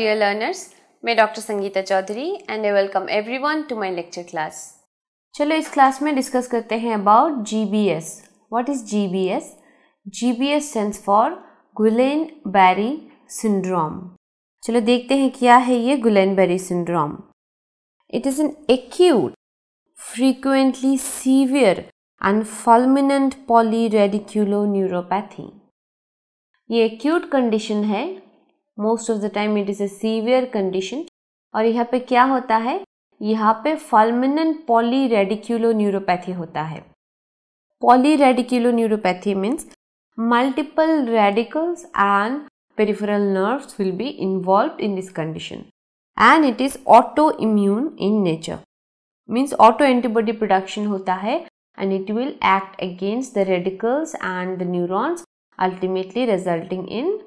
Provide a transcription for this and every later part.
dear learners, मैं doctor Sangeeta Chaudhary and I welcome everyone to my lecture class चलो इस class में discuss करते हैं about G B S what is G G B S B S stands for Guillain Barre syndrome चलो देखते हैं क्या है ये Guillain Barre syndrome it is an acute severe and severe polyradiculoneuropathy ये acute condition है most of the time it is a severe condition और यहाँ पे क्या होता है यहाँ पे फॉलमिनन पॉली रेडिक्यूलो न्यूरोपैथी होता है polyradiculoneuropathy means multiple radicals and peripheral nerves will be involve in this condition and it is autoimmune in nature means autoantibody production होता है and it will act against the radicals and the neurons ultimately resulting in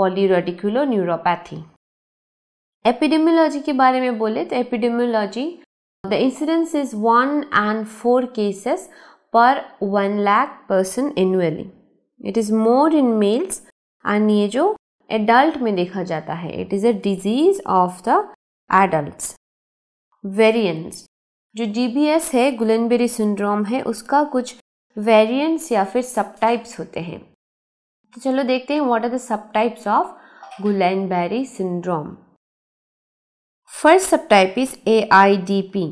neuropathy epidemiology के बारे में बोले तो epidemiology the incidence is one and four cases per one lakh person annually it is more in mails and ये जो adult में देखा जाता है it is a disease of the adult variants जो एस है गुलनबेरी सिंड्रोम है उसका कुछ वेरियंट्स या फिर सबटाइप्स होते हैं तो चलो देखते हैं what are the subtypes of Barre syndrome first subtype is A I D P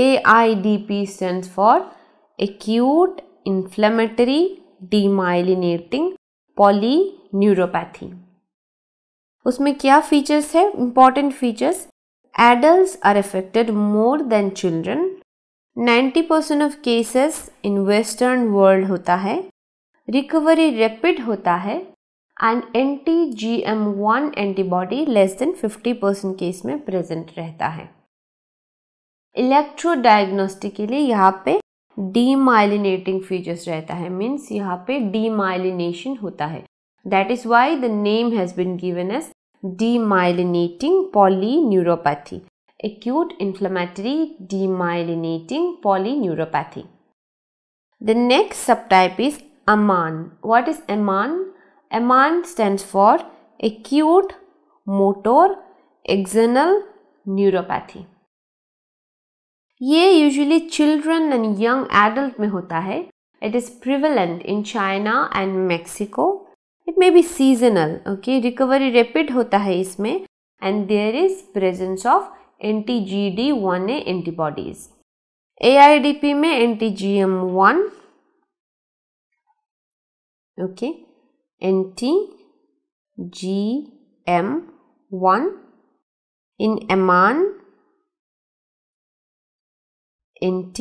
A I D P stand for acute inflammatory demyelinating polyneuropathy उसमें क्या फीचर्स है important features adult are affected more than children 90% of cases in western world होता है recovery rapid होता है and anti G M one antibody less than fifty percent case में present रहता है इलेक्ट्रोडाइग्नोस्टिक के लिए यहाँ पे डीमाइलिनेटिंग फीचर्स रहता है मीन्स यहाँ पे डीमाइलिनेशन होता है that is why the name has been given as demyelinating polyneuropathy demyelinating polyneuropathy the next subtype is AMAN what is AMAN AMAN stand for acute motor axonal neuropathy ये usually children and young adult में होता है it is prevalent in China and Mexico it may be seasonal okay recovery rapid होता है इसमें and there is presence of anti G D one A antibodies A I D P में anti G M one okay nt 1 in amman nt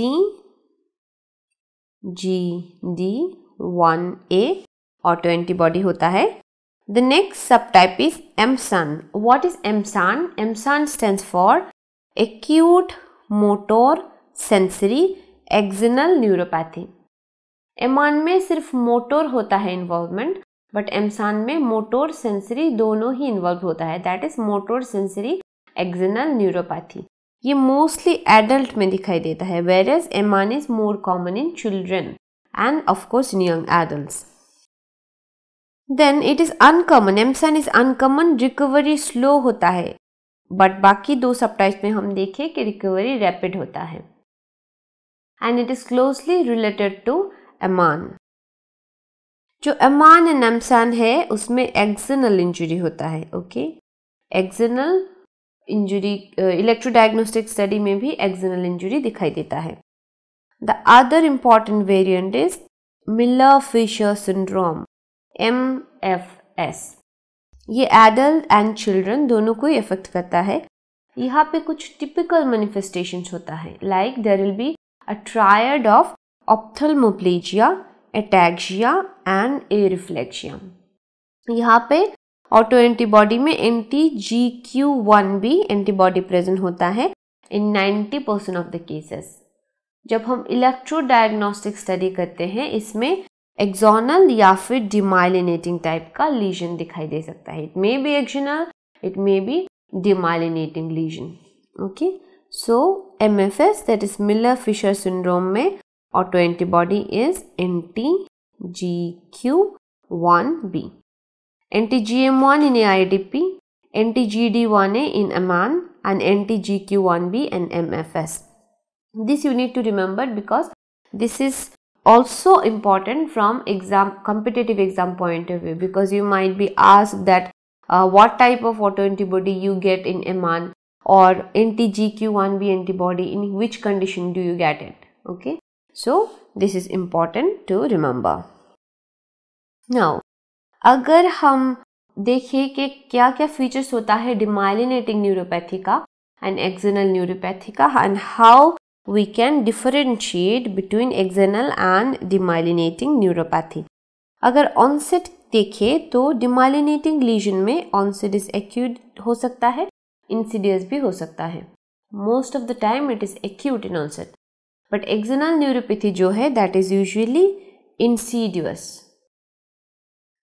a auto antibody hota hai The next subtype is MSAN. What is MSAN? MSAN stands for acute motor sensory axonal neuropathy. एमान में सिर्फ motor होता है involvement but एमसान में motor sensory दोनों ही involve होता है that is motor sensory axonal neuropathy ये मोस्टली एडल्ट में दिखाई देता है whereas AMAN is more common in children and of course in young adult then it is uncommon AMSAN is uncommon recovery slow होता है but बाकी दो सब टाइप्स में हम देखें कि रिकवरी रैपिड होता है and it is closely related to AMAN जो एमान एंड एमसान है उसमें एक्जनल इंजरी होता है okay axonal injury electrodiagnostic study में भी एक्जनल इंजरी दिखाई देता है the other important variant is Miller Fisher syndrome M F S ये एडल्ट एंड चिल्ड्रन दोनों को ही इफेक्ट करता है यहाँ पे कुछ टिपिकल मैनिफेस्टेशंस होता है like there will be a triad of ophthalmoplegia ataxia and areflexia यहाँ पे ऑटो एंटीबॉडी में एंटी जी क्यू वन भी एंटीबॉडी प्रेजेंट होता है in 90 percent of the cases जब हम इलेक्ट्रो डायग्नोस्टिक स्टडी करते हैं इसमें एक्जोनल या फिर डिमाइलिनेटिंग टाइप का लीजन दिखाई दे सकता है it may be axonal it may be demyelinating lesion okay so M F S that is Miller Fisher syndrome में autoantibody is NTGQ1B. NTGM1 in AIDP, NTGD1A in AMAN and NTGQ1B and MFS. This you need to remember because this is also important from exam competitive exam point of view because you might be asked that uh, what type of autoantibody you get in AMAN or NTGQ1B antibody in which condition do you get it okay so this is important to remember now अगर हम देखें कि क्या क्या features होता है demyelinating neuropathy का and axonal neuropathy का and how we can differentiate between axonal and demyelinating neuropathy अगर ऑनसेट देखे तो डिमाइलिनेटिंग लीजन में ऑनसेट इज एक्यूट हो सकता है इंसिडियस भी हो सकता है most of the time it is acute in onset but axonal neuropathy जो है that is usually insidious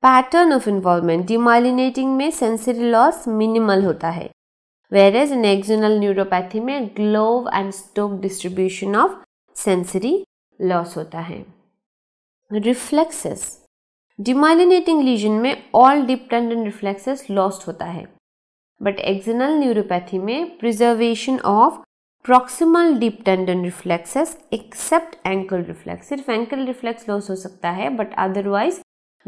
pattern of involvement demyelinating में सेंसरी लॉस मिनिमल होता है whereas in axonal neuropathy में glove and stocking distribution of sensory loss होता है reflexes demyelinating lesion में all dependent reflexes lost होता है बट एक्जनल न्यूरोपैथी में preservation of proximal deep tendon reflexes except ankle reflex सिर्फ ankle reflex loss हो सकता है बट अदरवाइज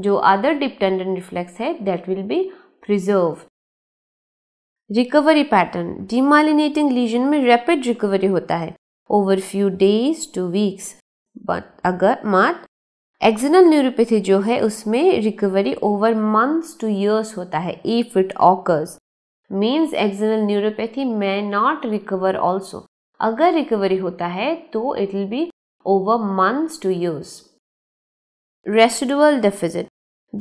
जो अदर डीप टेंडन रिफ्लेक्स है that will be preserve recovery pattern demyelinating lesion में रैपिड रिकवरी होता है over few days to weeks but अगर मात एक्जनल न्यूरोपैथी जो है उसमें recovery over months to years होता है if it occurs means axonal neuropathy may not recover also अगर रिकवरी होता है तो it will be over months to years residual deficit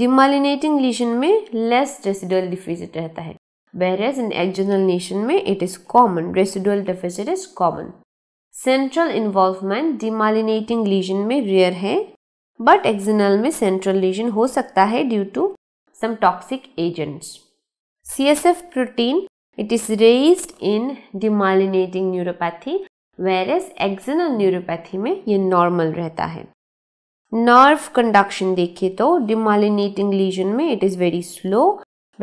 demyelinating lesion में लेस रेसिडुअल डिफिजिट रहता है बेरेज इन एक्जनल नेशन में it is common residual deficit is common central involvement demyelinating lesion में rare है but axonal में central lesion हो सकता है due to some toxic agents CSF protein, it is raised in demyelinating neuropathy, whereas axonal neuropathy में ये normal रहता है nerve conduction देखें तो demyelinating lesion में it is very slow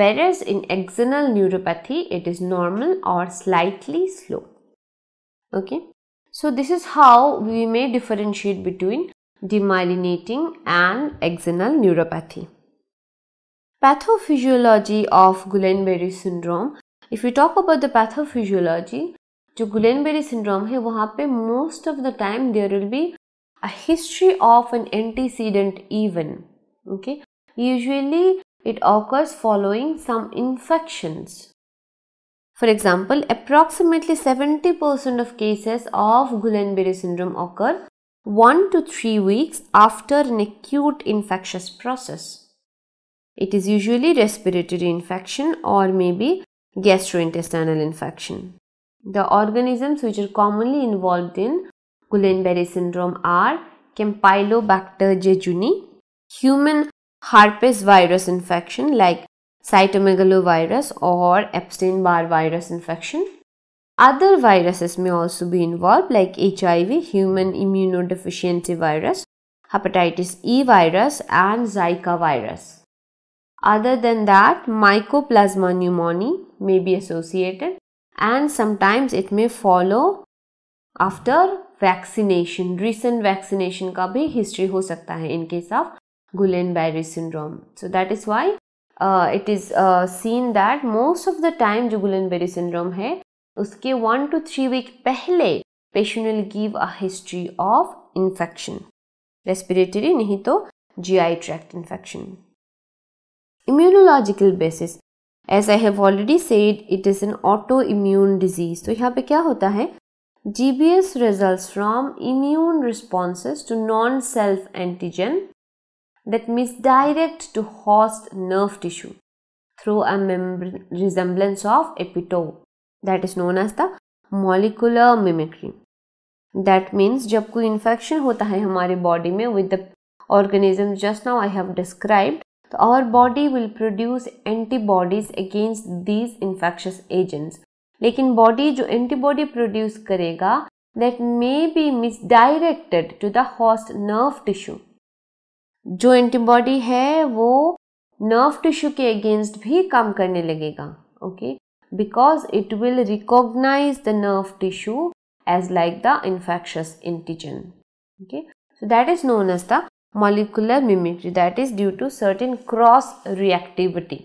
whereas in axonal neuropathy it is normal or slightly slow okay so this is how we may differentiate between demyelinating and axonal neuropathy Pathophysiology of Guillain-Barré syndrome. If we talk about the pathophysiology, जो गुलेनबेरी syndrome है वहाँ पे most of the time there will be a history of an antecedent event okay usually it occurs following some infections. For example, approximately 70% of cases of Guillain-Barré syndrome occur 1 to 3 weeks after an acute infectious process. It is usually respiratory infection or maybe gastrointestinal infection. The organisms which are commonly involved in Guillain-Barré syndrome are Campylobacter jejuni, human herpes virus infection like cytomegalovirus or Epstein-Barr virus infection. Other viruses may also be involved like HIV, human immunodeficiency virus, hepatitis E virus and Zika virus other than that mycoplasma pneumoniae may be associated and sometimes it may follow after vaccination recent vaccination ka bhi history ho sakta hai in case of guillain-barre syndrome so that is why uh, it is uh, seen that most of the time jo guillain-barre syndrome hai uske 1 to 3 week pehle patient will give a history of infection respiratory nahi to gi tract infection immunological basis as I have already said it is an auto immune disease तो यहाँ पे क्या होता है G B S result from immune responses to non self antigen that means direct to host nerve tissue through resemblance of epitope that is known as the molecular the that means जब कोई infection होता है हमारे body में with the organism just now I have described तो our body will produce antibodies against these infectious agents लेकिन body जो antibody produce करेगा that may be misdirected to the host nerve tissue जो antibody है वो nerve tissue के against भी काम करने लगेगा okay because it will recognize the nerve tissue as like the infectious antigen okay so that is known as the molecular mimicry that is due to certain cross reactivity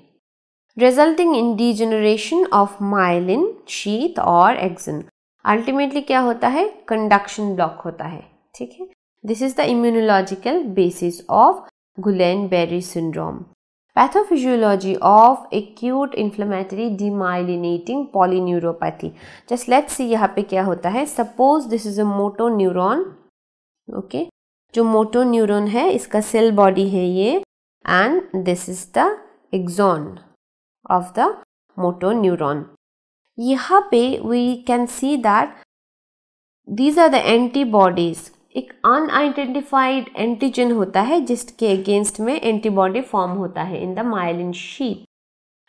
resulting in degeneration of myelin sheath or axon ultimately kya hota hai conduction block hota hai theek hai this is the immunological basis of Guillain-Barre syndrome pathophysiology of acute inflammatory demyelinating polyneuropathy just let's see yaha pe kya hota hai suppose this is a motor neuron okay जो मोटो neuron है इसका cell body है ये and this is the axon of the motor neuron यहाँ पे we can see that these are the antibodies एक unidentified antigen होता है जिसके अगेंस्ट में एंटीबॉडी फॉर्म होता है इन द माइलिन शीट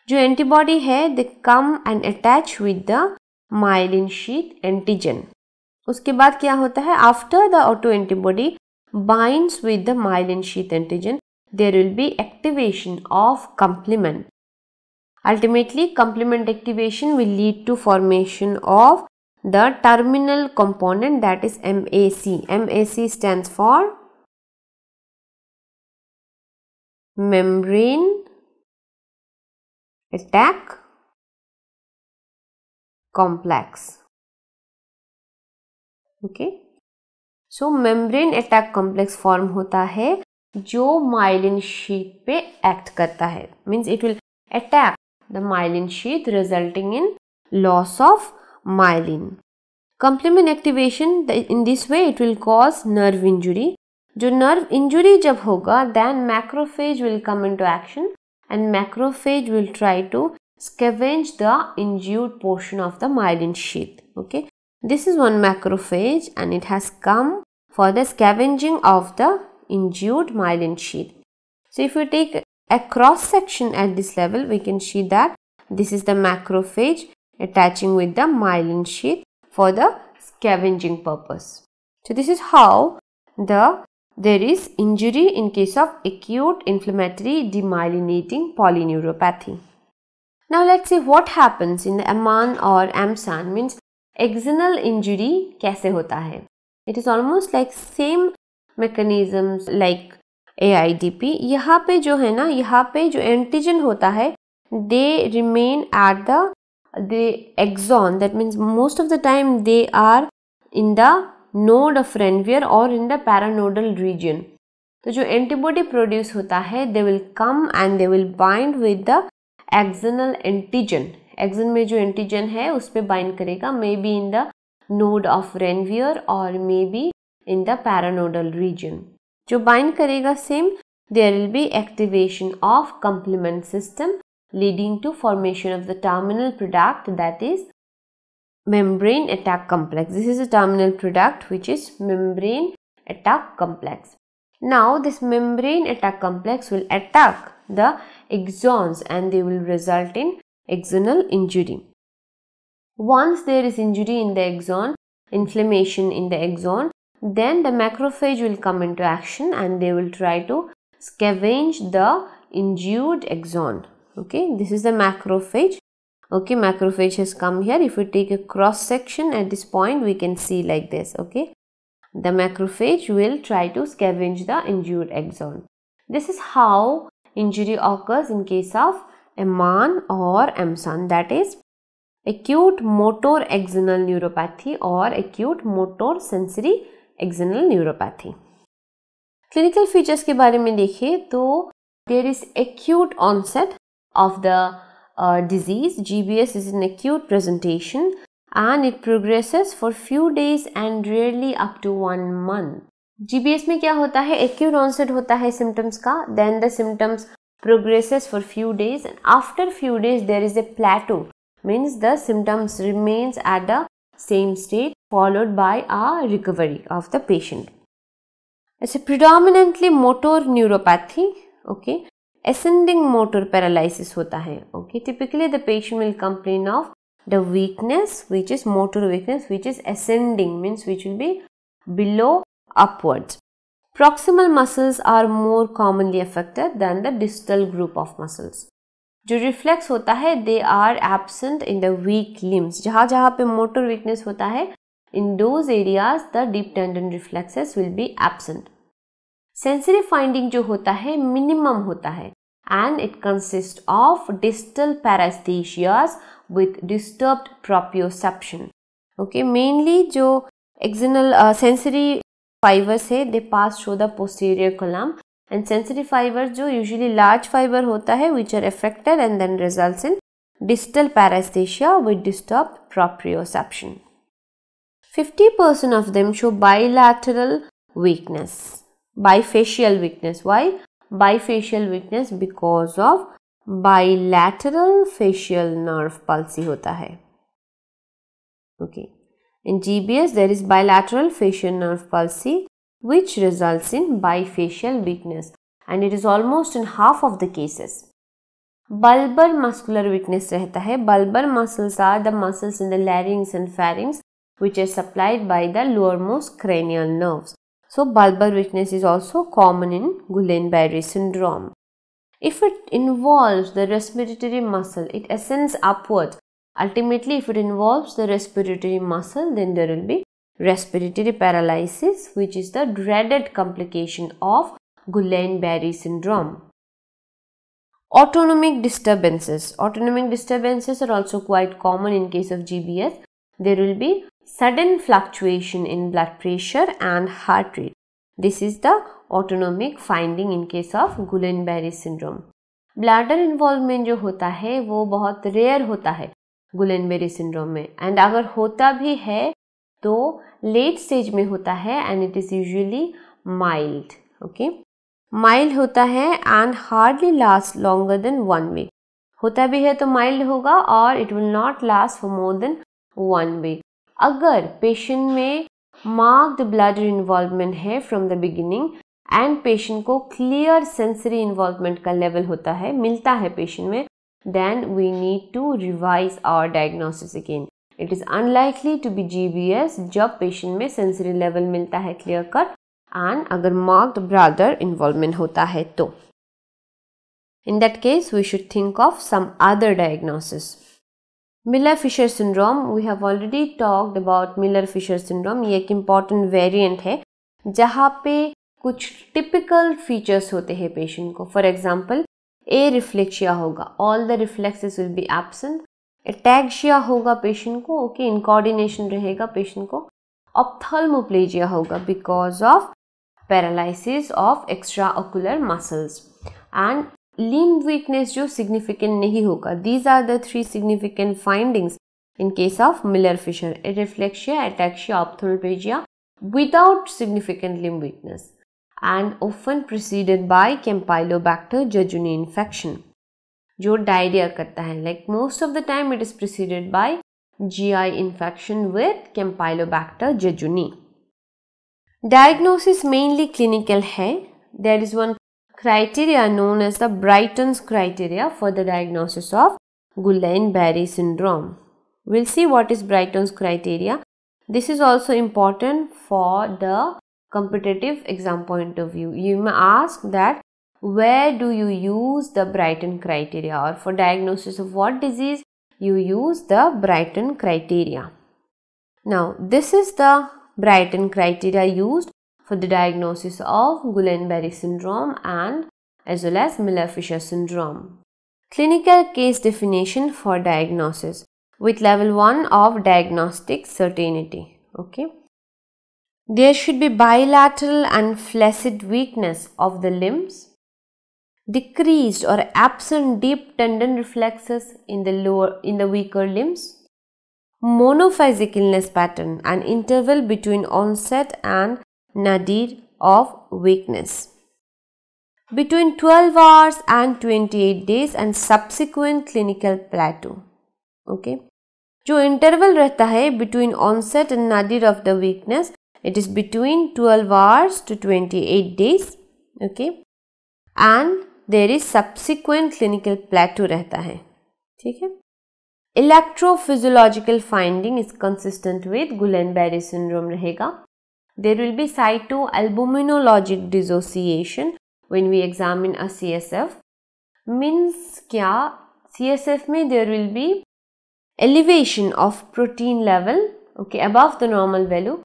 जो एंटीबॉडी है the come and attach with the myelin sheath antigen उसके बाद क्या होता है after the auto antibody binds with the myelin sheath antigen, there will be activation of complement. Ultimately, complement activation will lead to formation of the terminal component that is MAC. MAC stands for membrane attack complex. Okay. So membrane attack complex form होता है जो myelin sheath पे act करता है means it will attack the myelin sheath resulting in loss of myelin complement activation in this way it will cause nerve injury जो nerve injury जब होगा then macrophage will come in to action and macrophage will try to scavenge the injured portion of the myelin sheath okay this is one macrophage and it has come for the scavenging of the injured myelin sheath. So if we take a cross section at this level, we can see that this is the macrophage attaching with the myelin sheath for the scavenging purpose. So this is how the there is injury in case of acute inflammatory demyelinating polyneuropathy. Now let's see what happens in the aman or amsan means axonal injury कैसे होता है it is almost like same mechanisms like A I D P यहाँ पे जो है ना यहाँ पे जो एंटीजन होता है they remain at the they axon that means most of the time they are in the node of Ranvier और इन द पैरानोडल रीजन तो जो एंटीबॉडी प्रोड्यूस होता है they will come and they will bind with the axonal antigen axon में जो antigen है उस पर बाइंड करेगा may be in the node of Renvier or maybe in the paranodal region. जो bind करेगा there will be activation of complement system leading to formation of the terminal product that is membrane attack complex. This is a terminal product which is membrane attack complex. Now this membrane attack complex will attack the exons and they will result in exonal injury. Once there is injury in the axon, inflammation in the axon, then the macrophage will come into action and they will try to scavenge the injured axon. Okay, this is the macrophage. Okay, macrophage has come here. If we take a cross section at this point, we can see like this. Okay, the macrophage will try to scavenge the injured axon. This is how injury occurs in case of eman or emsan that is acute motor axonal neuropathy और acute motor sensory axonal neuropathy clinical features के बारे में देखिए तो there is acute onset of the disease G B S is an acute presentation and it progresses for few days and rarely up to one month GBS में क्या होता है acute onset होता है सिम्टम्स का then the symptoms progresses for few days and after few days there is a plateau means the symptoms remains at the same state followed by a recovery of the patient. It's a predominantly motor neuropathy, okay. Ascending motor paralysis होता है, okay. Typically the patient will complain of the weakness which is motor weakness which is ascending means which will be below upwards. Proximal muscles are more commonly affected than the distal group of muscles. जो reflex होता है they are absent in the weak limbs जहाँ जहाँ पे motor weakness होता है in those areas the deep tendon reflexes will be absent sensory finding जो होता है मिनिमम होता है and it consist of distal paraesthesias with disturb proprioception okay mainly जो एक्जनल सेंसरी फाइबर्स है they pass show the posterior column and sensory fibers जो usually large fiber होता है which are affected and then results in distal paresthesia with disturbed proprioception. 50% of them show bilateral weakness, bifacial weakness. Why? Bifacial weakness because of bilateral facial nerve palsy होता है. Okay. In GBS there is bilateral facial nerve palsy which results in bifacial weakness and it is almost in half of the cases. Bulbar muscular weakness रहता bulbar muscles are the muscles in the larynx and pharynx which are supplied by the lowermost cranial nerves. So bulbar weakness is also common in Guillain-Barré syndrome. If it involves the respiratory muscle, it ascends upwards. Ultimately, if it involves the respiratory muscle, then there will be respiratory paralysis which is the dreaded complication of Guillain-Barré syndrome. Autonomic disturbances. Autonomic disturbances are also quite common in case of GBS. There will be sudden fluctuation in blood pressure and heart rate. This is the autonomic finding in case of Guillain-Barré syndrome. Bladder involvement, जो होता है वो बहुत rare होता है गुलेनबेरी syndrome में and अगर होता भी है तो लेट स्टेज में होता है and it is usually mild okay mild होता है and hardly last longer than one week होता भी है तो माइल्ड होगा और it will not last for more than one week अगर पेशेंट में मार्क्ड ब्लड इन्वॉल्वमेंट है from the beginning and patient को क्लियर सेंसरी इन्वॉल्वमेंट का लेवल होता है मिलता है पेशेंट में then we need to revise our diagnosis again it is unlikely to be G B S जब पेशेंट में सेंसरी लेवल मिलता है क्लियर कट एंड अगर मार्क्ड ब्रादर इन्वॉल्वमेंट होता है तो in that case we should think of some other diagnosis Miller Fisher syndrome we have already talked about Miller Fisher syndrome ये एक इम्पॉर्टेंट वेरियंट है जहाँ पे कुछ टिपिकल फीचर्स होते हैं पेशेंट को फॉर एग्जाम्पल ए रिफ्लेक्शिया होगा all the reflexes will be absent ataxia होगा पेशेंट को ओके इनकॉर्डिनेशन रहेगा पेशेंट को ऑपथलमोप्लेजिया होगा because of paralysis of extra ocular muscles and limb weakness जो सिग्निफिकेंट नहीं होगा these are the three significant findings in case of Miller Fisher areflexia ataxia ophthalmoplegia without significant limb weakness and often preceded by Campylobacter jejuni infection जो diarrhoea करता है like most of the time it is preceded GI infection with Campylobacter jejuni. Diagnosis mainly clinical है. There is one criteria known as the Brighton's criteria for the diagnosis of Guillain-Barre syndrome. We'll see what is Brighton's criteria. This is also important for the competitive exam point of view. You may ask that where do you use the Brighton criteria or for diagnosis of what disease you use the Brighton criteria. Now this is the Brighton criteria used for the diagnosis of Guillain-Barré syndrome and as well as Miller-Fisher syndrome. Clinical case definition for diagnosis with level 1 of diagnostic certainty. Okay. There should be bilateral and flaccid weakness of the limbs decreased or absent deep tendon reflexes in the lower in the weaker limbs monophysic illness pattern an interval between onset and nadir of weakness between 12 hours and 28 days and subsequent clinical plateau okay जो interval रहता hai between onset and nadir of the weakness. It is between 12 hours to 28 days. Okay, and there is subsequent clinical plateau रहता है ठीक है electrophysiological finding is consistent with Guillain Barre syndrome रहेगा there will be cyto albuminologic dissociation when we examine a C S F means क्या C S F में there will be elevation of protein level okay above the normal value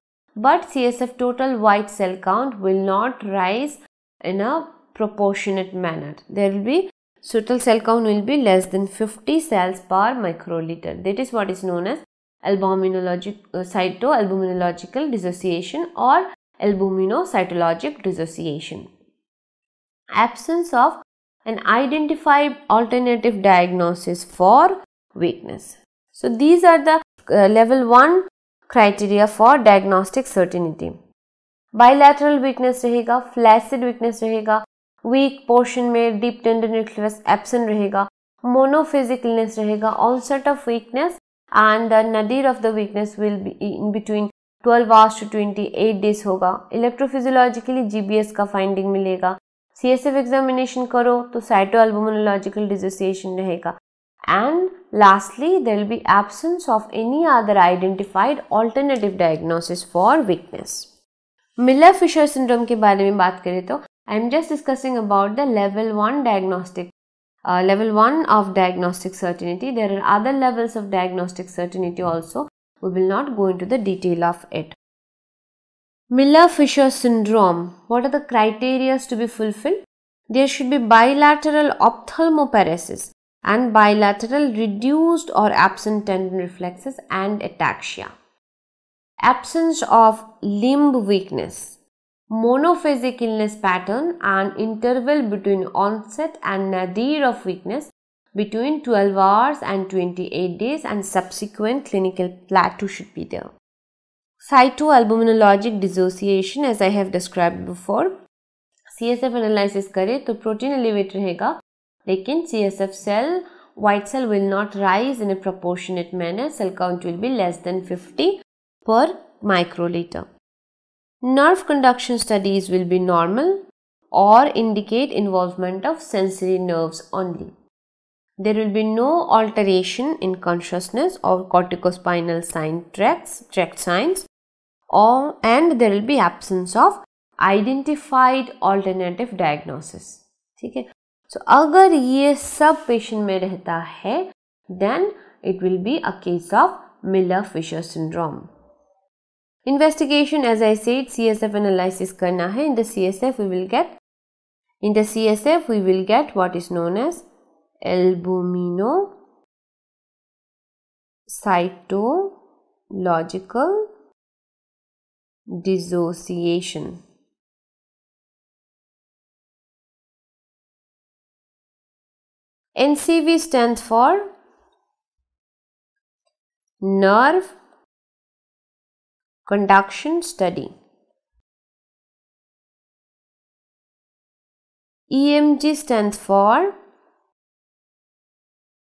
but C S F total white cell count will not rise in a proportionate manner. There will be Sutal cell count will be less than 50 cells per microliter. That is what is known as albuminologic, uh, cytoalbuminological dissociation or albuminocytologic dissociation. Absence of an identified alternative diagnosis for weakness. So, these are the uh, level 1 criteria for diagnostic certainty. Bilateral weakness रहेगा, flaccid weakness रहेगा, weak portion में deep tender nucleus absent रहेगा मोनोफिजिकलनेस रहेगा onset of weakness and the nadir of the weakness will be in between 12 hours to 28 days होगा electrophysiologically GBS का finding मिलेगा CSF examination करो तो साइटो एल्बोमोनोलॉजिकल डिसोसिएशन रहेगा and lastly there will be absence of any other identified alternative diagnosis for weakness Miller Fisher syndrome के बारे में बात करें तो I'm just discussing about the level 1 diagnostic. Uh, level 1 of diagnostic certainty. There are other levels of diagnostic certainty also. We will not go into the detail of it. Miller-Fisher syndrome. What are the criteria to be fulfilled? There should be bilateral ophthalmoparesis and bilateral reduced or absent tendon reflexes and ataxia. Absence of limb weakness monophasic illness pattern and interval between onset and nadir of weakness between 12 hours and 28 days and subsequent clinical plateau should be there. Cytoalbuminologic dissociation as I have described before. CSF analysis करें तो protein elevate रहेगा लेकिन CSF cell white cell will not rise in a proportionate manner cell count will be less than 50 per microliter. Nerve conduction studies will be normal or indicate involvement of sensory nerves only. There will be no alteration in consciousness or corticospinal sign tracts, tract signs or, and there will be absence of identified alternative diagnosis. Okay. So, सो अगर ये सब patient में रहता then it will be a case of Miller Fisher syndrome. Investigation as I said CSF analysis karna hai. In the CSF we will get in the CSF we will get what is known as albuminocytological dissociation. NCV stands for nerve conduction study EMG stands for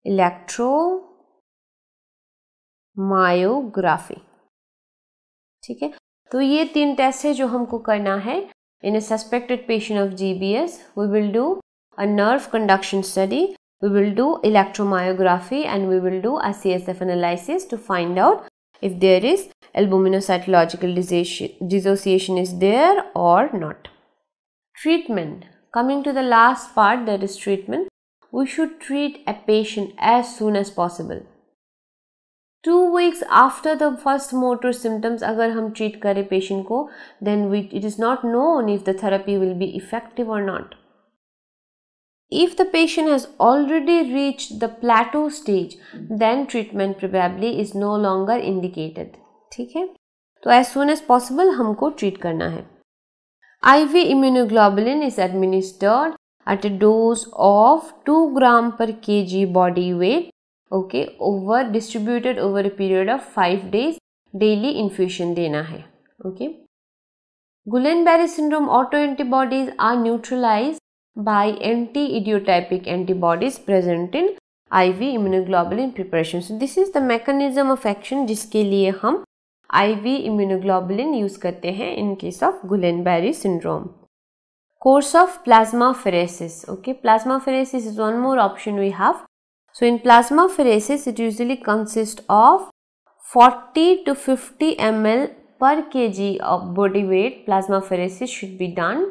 electromyography ठीक है तो ये तीन test है जो हमको करना है in a suspected patient of G B S we will do a nerve conduction study we will do electromyography and we will do a C S F analysis to find out if there is albuminocytological dissociation is there or not. Treatment. Coming to the last part that is treatment, we should treat a patient as soon as possible. Two weeks after the first motor symptoms, अगर हम treat करें patient को then we it is not known if the therapy will be effective If the patient has already reached the plateau stage, then treatment probably is no longer indicated. ठीक है तो as soon as possible हमको treat करना है IV immunoglobulin is administered at a dose of 2 gram per kg body weight okay over distributed over a period of 5 days daily infusion देना है okay Guillain-Barré syndrome autoantibodies are neutralized by anti-idiotypic antibodies present in IV immunoglobulin preparation. So this is the mechanism of action जिसके लिए हम IV immunoglobulin use करते हैं in case of Guillain-Barre syndrome. Course of plasmapheresis. Okay, plasmapheresis is one more option we have. So in plasmapheresis, it usually consists of 40 to 50 ml per kg of body weight plasmapheresis should be done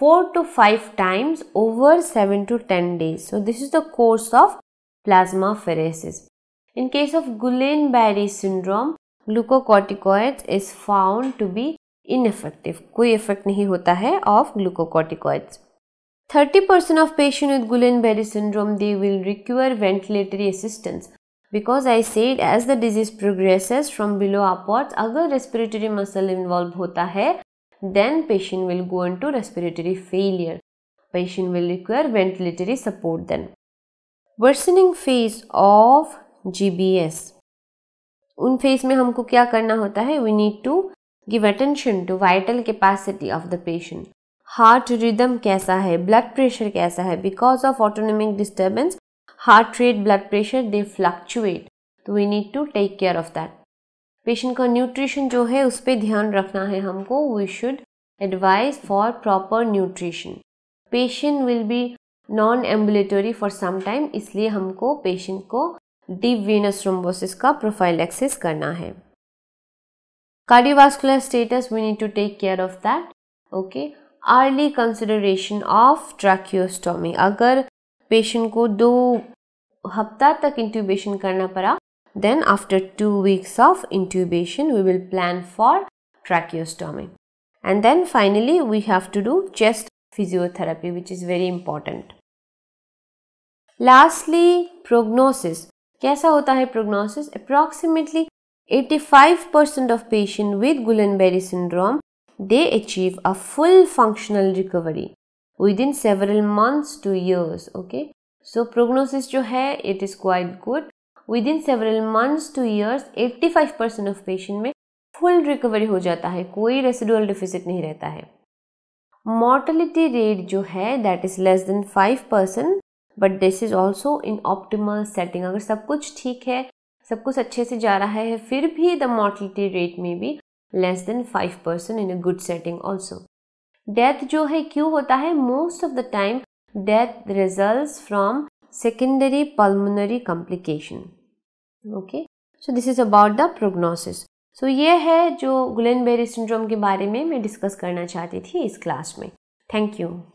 4 to 5 times over 7 to 10 days. So this is the course of plasmapheresis. In case of Guillain-Barré syndrome, glucocorticoids is found to be ineffective. कोई effect नहीं होता है of glucocorticoids. 30% of patients with Guillain-Barré syndrome they will require ventilatory assistance because I said as the disease progresses from below upwards अगर respiratory muscle involved होता है then patient will go into respiratory failure. Patient will require ventilatory support then. Worsening phase of GBS. उन phase में हमको क्या करना होता है we need to give attention to vital capacity of the patient heart rhythm कैसा है blood pressure कैसा है because of autonomic disturbance heart rate blood pressure they fluctuate तो we need to take care of that patient का nutrition जो है उस पर ध्यान रखना है हमको we should advise for proper nutrition patient will be non ambulatory for some time इसलिए हमको पेशेंट को डीप वेनस थ्रोम्बोसिस का प्रोफाइल एक्सेस करना है cardiovascular status we need to take care of that okay early consideration of tracheostomy अगर patient को दो हफ्ता तक इंट्यूबेशन करना पड़ा Then after 2 weeks of intubation, we will plan for tracheostomy. And then finally, we have to do chest physiotherapy, which is very important. Lastly, prognosis. कैसा होता prognosis? Approximately 85% of patients with Guillain-Barré syndrome, they achieve a full functional recovery within several months to years. Okay, so prognosis जो है, it is quite good. Within several months to years 85 percent of patient में full recovery हो जाता है कोई residual deficit नहीं रहता है मॉर्टलिटी रेट जो है that is less than five percent but this is also in optimal setting अगर सब कुछ ठीक है सब कुछ अच्छे से जा रहा है फिर भी द मॉर्टलिटी रेट में भी less than five percent in a good setting also death जो है क्यों होता है most of the time death result from secondary pulmonary complication. Okay, so this is about the prognosis. so, ये है जो गुलेन बेरी सिंड्रोम के बारे में मैं डिस्कस करना चाहती थी इस क्लास में थैंक यू